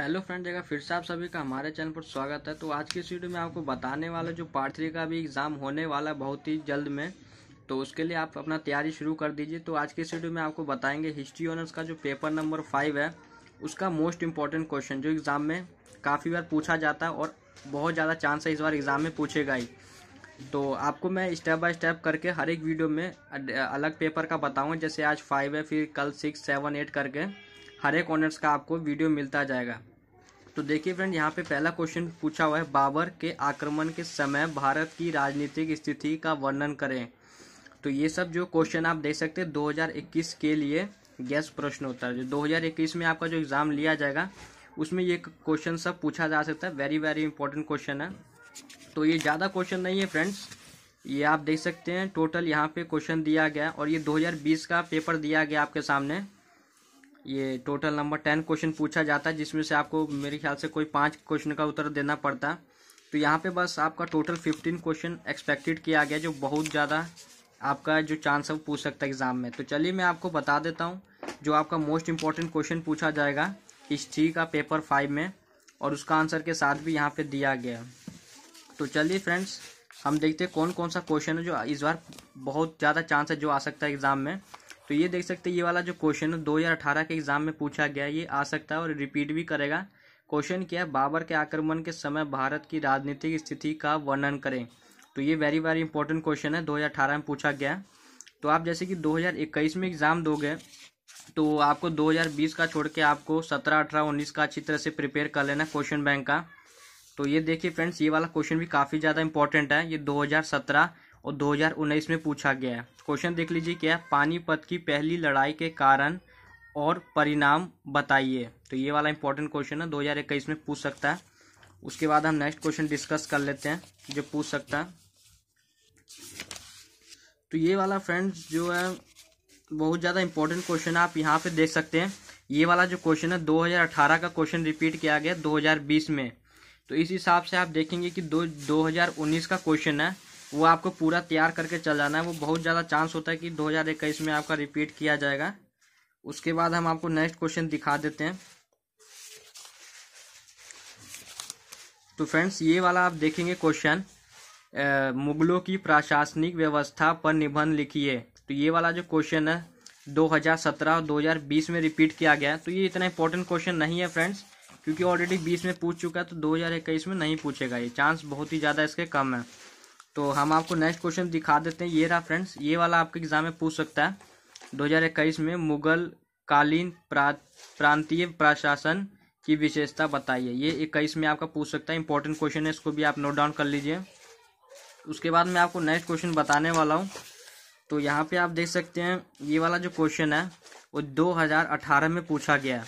hello friend जगह फिर से आप सभी का हमारे चैनल पर स्वागत है तो आज की इस वीडियो में आपको बताने वाला जो पार्ट थ्री का भी एग्ज़ाम होने वाला बहुत ही जल्द में तो उसके लिए आप अपना तैयारी शुरू कर दीजिए तो आज की इस वीडियो में आपको बताएंगे हिस्ट्री ऑनर्स का जो पेपर नंबर फाइव है उसका मोस्ट इंपॉर्टेंट क्वेश्चन जो एग्ज़ाम में काफ़ी बार पूछा जाता है और बहुत ज़्यादा चांस है इस बार एग्ज़ाम में पूछेगा ही तो आपको मैं स्टेप बाय स्टेप करके हर एक वीडियो में अलग पेपर का बताऊँगा जैसे आज फाइव है फिर कल सिक्स सेवन एट करके हर एक ऑनर्स का आपको वीडियो मिलता जाएगा तो देखिए फ्रेंड यहाँ पे पहला क्वेश्चन पूछा हुआ है बाबर के आक्रमण के समय भारत की राजनीतिक स्थिति का वर्णन करें तो ये सब जो क्वेश्चन आप देख सकते हैं 2021 के लिए गैस प्रश्न होता है जो 2021 में आपका जो एग्ज़ाम लिया जाएगा उसमें ये क्वेश्चन सब पूछा जा सकता है वेरी वेरी इंपॉर्टेंट क्वेश्चन है तो ये ज़्यादा क्वेश्चन नहीं है फ्रेंड्स ये आप देख सकते हैं टोटल यहाँ पे क्वेश्चन दिया गया और ये दो का पेपर दिया गया आपके सामने ये टोटल नंबर टेन क्वेश्चन पूछा जाता है जिसमें से आपको मेरे ख्याल से कोई पाँच क्वेश्चन का उत्तर देना पड़ता तो यहाँ पे बस आपका टोटल फिफ्टीन क्वेश्चन एक्सपेक्टेड किया गया जो बहुत ज़्यादा आपका जो चांस है वो पूछ सकता है एग्ज़ाम में तो चलिए मैं आपको बता देता हूँ जो आपका मोस्ट इंपॉर्टेंट क्वेश्चन पूछा जाएगा हिस्ट्री का पेपर फाइव में और उसका आंसर के साथ भी यहाँ पे दिया गया तो चलिए फ्रेंड्स हम देखते हैं कौन कौन सा क्वेश्चन है जो इस बार बहुत ज़्यादा चांस है जो आ सकता है एग्ज़ाम में तो ये देख सकते हैं ये वाला जो क्वेश्चन है दो हज़ार अठारह के एग्जाम में पूछा गया ये आ सकता है और रिपीट भी करेगा क्वेश्चन क्या है बाबर के आक्रमण के समय भारत की राजनीतिक स्थिति का वर्णन करें तो ये वेरी वेरी इंपॉर्टेंट क्वेश्चन है 2018 में पूछा गया तो आप जैसे कि 2021 में एग्ज़ाम दोगे तो आपको 2020 का छोड़ के आपको 17, 18, 19 का अच्छी तरह से प्रिपेयर कर लेना क्वेश्चन बैंक का तो ये देखिए फ्रेंड्स ये वाला क्वेश्चन भी काफ़ी ज़्यादा इंपॉर्टेंट है ये सत्रह और 2019 में पूछा गया है क्वेश्चन देख लीजिए क्या है पानीपत की पहली लड़ाई के कारण और परिणाम बताइए तो ये वाला इंपॉर्टेंट क्वेश्चन है दो में पूछ सकता है उसके बाद हम नेक्स्ट क्वेश्चन डिस्कस कर लेते हैं जो पूछ सकता है तो ये वाला फ्रेंड्स जो है बहुत ज़्यादा इंपॉर्टेंट क्वेश्चन है आप यहाँ पे देख सकते हैं ये वाला जो क्वेश्चन है 2018 का क्वेश्चन रिपीट किया गया 2020 में तो इस हिसाब से आप देखेंगे कि दो दो का क्वेश्चन है वो आपको पूरा तैयार करके चल जाना है वो बहुत ज़्यादा चांस होता है कि इक्कीस में आपका रिपीट किया जाएगा उसके बाद हम आपको नेक्स्ट क्वेश्चन दिखा देते हैं तो फ्रेंड्स ये वाला आप देखेंगे क्वेश्चन मुगलों की प्रशासनिक व्यवस्था पर निबंध लिखिए तो ये वाला जो क्वेश्चन है 2017 और 2020 में रिपीट किया गया तो ये इतना इंपॉर्टेंट क्वेश्चन नहीं है फ्रेंड्स क्योंकि ऑलरेडी 20 में पूछ चुका है तो 2021 में नहीं पूछेगा ये चांस बहुत ही ज़्यादा इसके कम है तो हम आपको नेक्स्ट क्वेश्चन दिखा देते हैं ये रहा फ्रेंड्स ये वाला आपके एग्जाम में पूछ सकता है दो में मुगल कालीन प्रा, प्रांतीय प्रशासन की विशेषता बताइए ये इक्कीस में आपका पूछ सकता है इंपॉर्टेंट क्वेश्चन है इसको भी आप नोट डाउन कर लीजिए उसके बाद मैं आपको नेक्स्ट क्वेश्चन बताने वाला हूँ तो यहाँ पे आप देख सकते हैं ये वाला जो क्वेश्चन है वो 2018 में पूछा गया है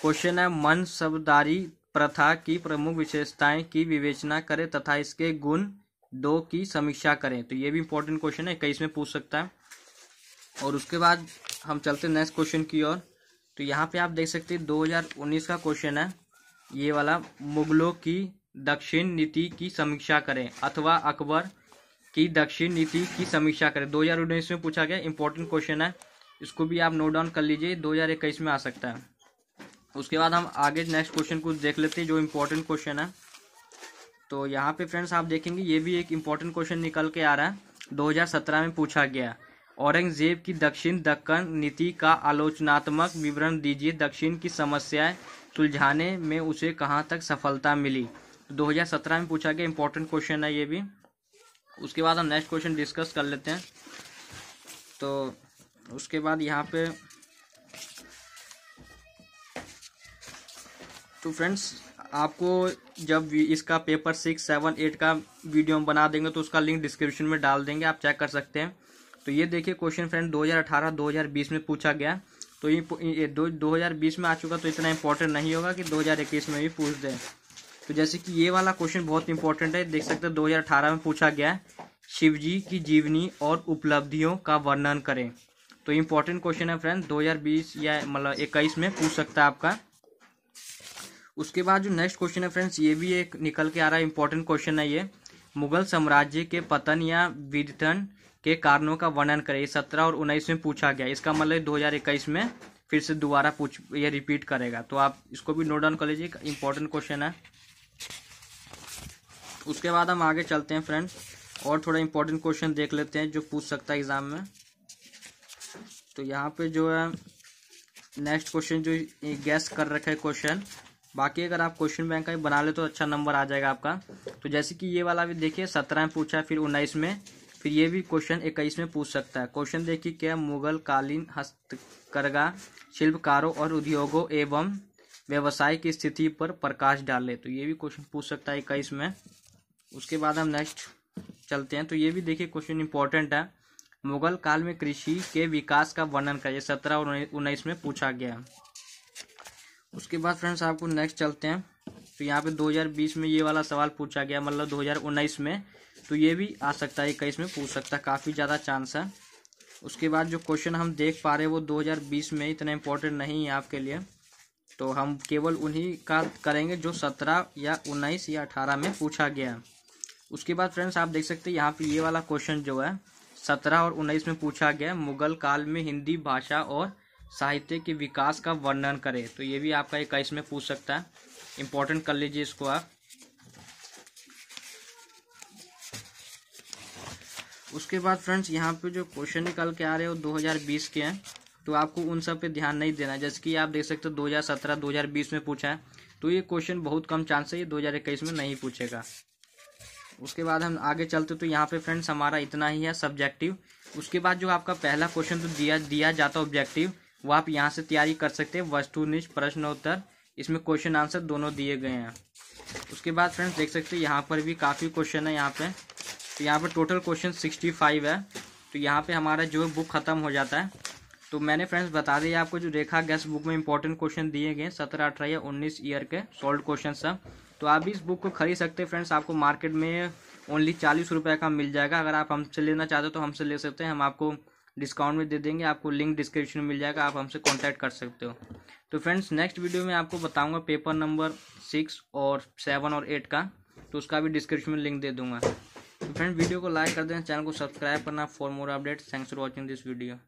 क्वेश्चन है मन सबदारी प्रथा की प्रमुख विशेषताएं की विवेचना करें तथा इसके गुण दो की समीक्षा करें तो ये भी इंपॉर्टेंट क्वेश्चन है कई में पूछ सकता है और उसके बाद हम चलते नेक्स्ट क्वेश्चन की ओर तो यहाँ पे आप देख सकते हैं 2019 का क्वेश्चन है ये वाला मुगलों की दक्षिण नीति की समीक्षा करें अथवा अकबर की दक्षिण नीति की समीक्षा करें 2019 में पूछा गया इंपॉर्टेंट क्वेश्चन है इसको भी आप नोट डाउन कर लीजिए दो में आ सकता है उसके बाद हम आगे नेक्स्ट क्वेश्चन को देख लेते हैं जो इम्पोर्टेंट क्वेश्चन है तो यहाँ पे फ्रेंड्स आप देखेंगे ये भी एक इम्पोर्टेंट क्वेश्चन निकल के आ रहा है 2017 में पूछा गया औरंगजेब की दक्षिण दक्कन नीति का आलोचनात्मक विवरण दीजिए दक्षिण की समस्याएं सुलझाने में उसे कहाँ तक सफलता मिली तो 2017 में पूछा गया इम्पोर्टेंट क्वेश्चन है ये भी उसके बाद हम नेक्स्ट क्वेश्चन डिस्कस कर लेते हैं तो उसके बाद यहाँ पे तो फ्रेंड्स आपको जब इसका पेपर सिक्स सेवन एट का वीडियो हम बना देंगे तो उसका लिंक डिस्क्रिप्शन में डाल देंगे आप चेक कर सकते हैं तो ये देखिए क्वेश्चन फ्रेंड 2018 2020 में पूछा गया तो ये दो बीस में आ चुका तो इतना इम्पोर्टेंट नहीं होगा कि 2021 में भी पूछ दें तो जैसे कि ये वाला क्वेश्चन बहुत इंपॉर्टेंट है देख सकते हैं दो में पूछा गया शिव शिवजी की जीवनी और उपलब्धियों का वर्णन करें तो इम्पोर्टेंट क्वेश्चन है फ्रेंड 2020 या मतलब 21 में पूछ सकता है आपका उसके बाद जो नेक्स्ट क्वेश्चन है फ्रेंड्स ये भी एक निकल के आ रहा है इंपॉर्टेंट क्वेश्चन है ये मुगल साम्राज्य के पतन या विघटन के कारणों का वर्णन करें ये सत्रह और उन्नीस में पूछा गया इसका मतलब दो हजार इक्कीस में फिर से दोबारा पूछ ये रिपीट करेगा तो आप इसको भी नोट डाउन कर लीजिए इंपॉर्टेंट क्वेश्चन है उसके बाद हम आगे चलते हैं फ्रेंड्स और थोड़ा इंपॉर्टेंट क्वेश्चन देख लेते हैं जो पूछ सकता है एग्जाम में तो यहाँ पे जो है नेक्स्ट क्वेश्चन जो गैस कर रखा है क्वेश्चन बाकी अगर आप क्वेश्चन बैंक का भी बना ले तो अच्छा नंबर आ जाएगा आपका तो जैसे कि ये वाला भी देखिए सत्रह में पूछा फिर उन्नीस में फिर ये भी क्वेश्चन इक्कीस में पूछ सकता है क्वेश्चन देखिए क्या मुगल कालीन हस्तकरगा शिल्पकारों और उद्योगों एवं व्यवसाय की स्थिति पर प्रकाश डाले तो ये भी क्वेश्चन पूछ सकता है इक्कीस में उसके बाद हम नेक्स्ट चलते हैं तो ये भी देखिए क्वेश्चन इंपॉर्टेंट है मुगल काल में कृषि के विकास का वर्णन करिए सत्रह और उन्नीस में पूछा गया है उसके बाद फ्रेंड्स आपको नेक्स्ट चलते हैं तो यहाँ पे 2020 में ये वाला सवाल पूछा गया मतलब 2019 में तो ये भी आ सकता है इक्कीस में पूछ सकता है काफ़ी ज़्यादा चांस है उसके बाद जो क्वेश्चन हम देख पा रहे हैं वो 2020 में इतना इम्पोर्टेंट नहीं है आपके लिए तो हम केवल उन्हीं का करेंगे जो 17 या 19 या 18 में पूछा गया उसके बाद फ्रेंड्स आप देख सकते हैं यहाँ पर ये वाला क्वेश्चन जो है सत्रह और उन्नीस में पूछा गया मुगल काल में हिंदी भाषा और साहित्य के विकास का वर्णन करें तो ये भी आपका एक इसमें पूछ सकता है इम्पोर्टेंट कर लीजिए इसको आप उसके बाद फ्रेंड्स यहाँ पे जो क्वेश्चन निकल के आ रहे हो 2020 के हैं तो आपको उन सब पे ध्यान नहीं देना जैसे कि आप देख सकते हो 2017 2020 में पूछा है तो ये क्वेश्चन बहुत कम चांस है ये 2021 में नहीं पूछेगा उसके बाद हम आगे चलते तो यहाँ पे फ्रेंड्स हमारा इतना ही है सब्जेक्टिव उसके बाद जो आपका पहला क्वेश्चन तो दिया दिया जाता ऑब्जेक्टिव वो आप यहाँ से तैयारी कर सकते हैं वस्तुनिष्ठ प्रश्नोत्तर इसमें क्वेश्चन आंसर दोनों दिए गए हैं उसके बाद फ्रेंड्स देख सकते हैं यहाँ पर भी काफ़ी क्वेश्चन है यहाँ पे तो यहाँ पर टोटल क्वेश्चन सिक्सटी फाइव है तो यहाँ पे हमारा जो बुक ख़त्म हो जाता है तो मैंने फ्रेंड्स बता दिया आपको जो रेखा गैस बुक में इंपॉर्टेंट क्वेश्चन दिए गए सत्रह अठारह या उन्नीस ईयर के सॉल्व क्वेश्चन सब तो आप भी इस बुक को खरीद सकते हैं फ्रेंड्स आपको मार्केट में ओनली चालीस रुपये का मिल जाएगा अगर आप हमसे लेना चाहते हो तो हमसे ले सकते हैं हम आपको डिस्काउंट में दे देंगे आपको लिंक डिस्क्रिप्शन में मिल जाएगा आप हमसे कॉन्टैक्ट कर सकते हो तो फ्रेंड्स नेक्स्ट वीडियो में आपको बताऊँगा पेपर नंबर सिक्स और सेवन और एट का तो उसका भी डिस्क्रिप्शन में लिंक दे दूंगा तो फ्रेंड वीडियो को लाइक कर देना चैनल को सब्सक्राइब करना for more update thanks for watching this video